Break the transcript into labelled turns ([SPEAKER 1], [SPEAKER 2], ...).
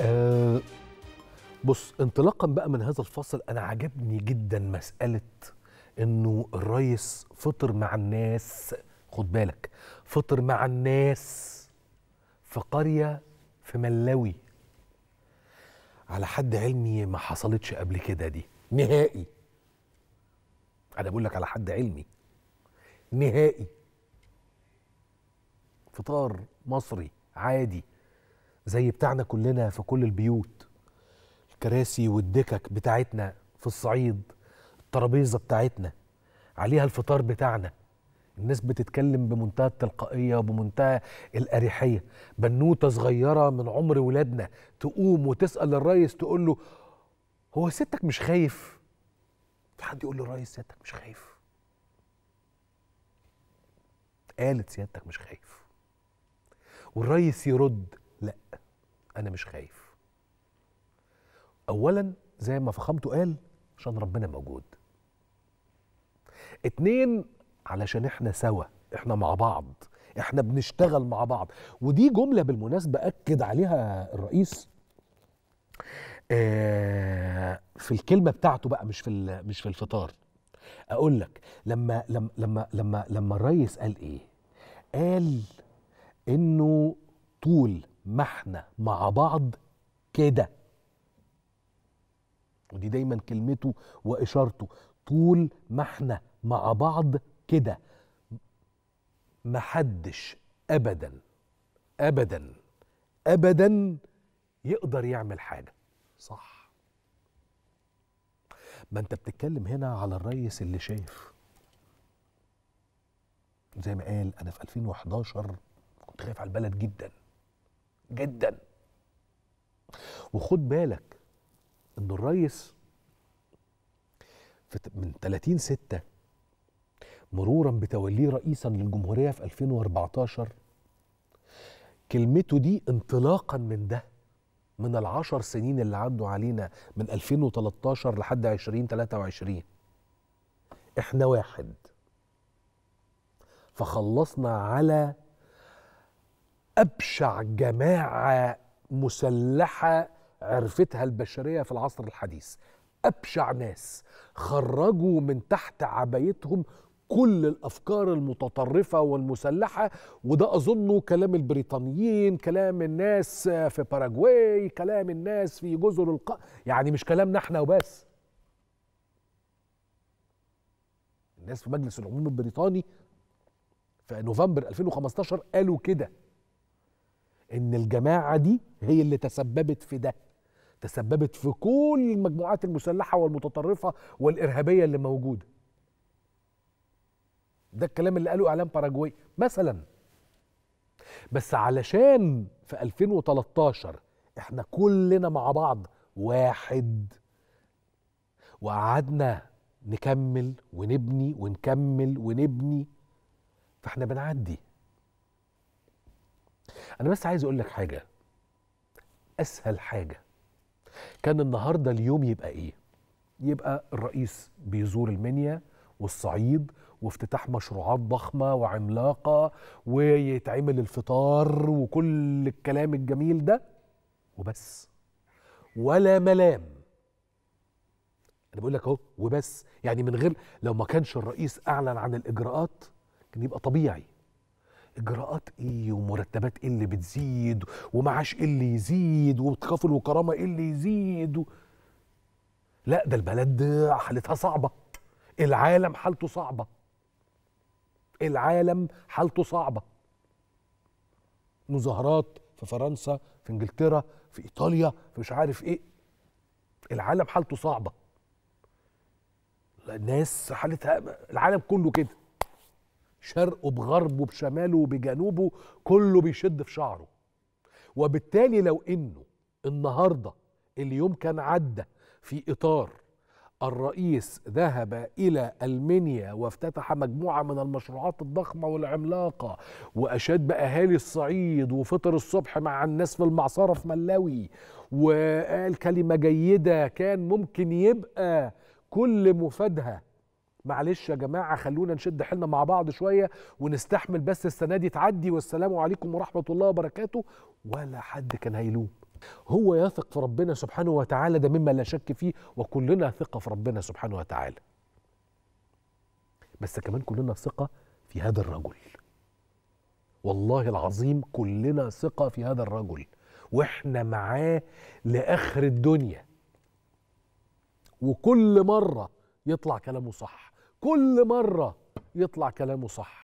[SPEAKER 1] أه بص انطلاقا بقى من هذا الفصل انا عجبني جدا مساله انه الريس فطر مع الناس خد بالك فطر مع الناس في قريه في ملاوي على حد علمي ما حصلتش قبل كده دي نهائي انا بقول لك على حد علمي نهائي فطار مصري عادي زي بتاعنا كلنا في كل البيوت الكراسي والدكك بتاعتنا في الصعيد الترابيزه بتاعتنا عليها الفطار بتاعنا الناس بتتكلم بمنتهى التلقائية وبمنتهى الأريحية بنوتة صغيرة من عمر ولادنا تقوم وتسأل الريس تقول له هو ستك مش خايف في حد يقول للريس ستك مش خايف قالت سيادتك مش خايف والريس يرد لا انا مش خايف اولا زي ما فخامته قال عشان ربنا موجود اتنين علشان احنا سوا احنا مع بعض احنا بنشتغل مع بعض ودي جمله بالمناسبه اكد عليها الرئيس آه في الكلمه بتاعته بقى مش في مش في الفطار اقول لك لما لما لما لما لما الريس قال ايه قال انه طول ما احنا مع بعض كده ودي دايما كلمته واشارته طول ما احنا مع بعض كده محدش ابدا ابدا ابدا يقدر يعمل حاجه صح ما انت بتتكلم هنا على الريس اللي شايف زي ما قال انا في 2011 كنت خايف على البلد جدا جدا وخد بالك ان الريس من 30 6 مرورا بتوليه رئيسا للجمهوريه في 2014 كلمته دي انطلاقا من ده من العشر سنين اللي عدوا علينا من 2013 لحد 2023 احنا واحد فخلصنا على ابشع جماعه مسلحه عرفتها البشريه في العصر الحديث ابشع ناس خرجوا من تحت عبايتهم كل الافكار المتطرفه والمسلحه وده اظنه كلام البريطانيين كلام الناس في باراجواي كلام الناس في جزر الق يعني مش كلامنا احنا وبس الناس في مجلس العموم البريطاني في نوفمبر 2015 قالوا كده ان الجماعه دي هي اللي تسببت في ده تسببت في كل المجموعات المسلحه والمتطرفه والارهابيه اللي موجوده ده الكلام اللي قاله اعلام باراجواي مثلا بس علشان في 2013 احنا كلنا مع بعض واحد وقعدنا نكمل ونبني ونكمل ونبني فاحنا بنعدي انا بس عايز اقول لك حاجه اسهل حاجه كان النهارده اليوم يبقى ايه يبقى الرئيس بيزور المنيا والصعيد وافتتاح مشروعات ضخمه وعملاقه ويتعمل الفطار وكل الكلام الجميل ده وبس ولا ملام انا بقول لك اهو وبس يعني من غير لو ما كانش الرئيس اعلن عن الاجراءات كان يبقى طبيعي اجراءات ايه ومرتبات ايه اللي بتزيد ومعاش ايه اللي يزيد وتكافل وكرامه ايه اللي يزيد و... لا ده البلد حالتها صعبه العالم حالته صعبه العالم حالته صعبه مظاهرات في فرنسا في انجلترا في ايطاليا في مش عارف ايه العالم حالته صعبه الناس حالتها العالم كله كده شرقه بغربه بشماله بجنوبه كله بيشد في شعره وبالتالي لو انه النهارده اليوم كان عدى في اطار الرئيس ذهب الى المنيا وافتتح مجموعه من المشروعات الضخمه والعملاقه واشاد باهالي الصعيد وفطر الصبح مع الناس في المعصره في ملاوي وقال كلمه جيده كان ممكن يبقى كل مفادها معلش يا جماعه خلونا نشد حيلنا مع بعض شويه ونستحمل بس السنه دي تعدي والسلام عليكم ورحمه الله وبركاته ولا حد كان هيلوم هو يثق في ربنا سبحانه وتعالى ده مما لا شك فيه وكلنا ثقه في ربنا سبحانه وتعالى بس كمان كلنا ثقه في هذا الرجل والله العظيم كلنا ثقه في هذا الرجل واحنا معاه لاخر الدنيا وكل مره يطلع كلامه صح كل مرة يطلع كلامه صح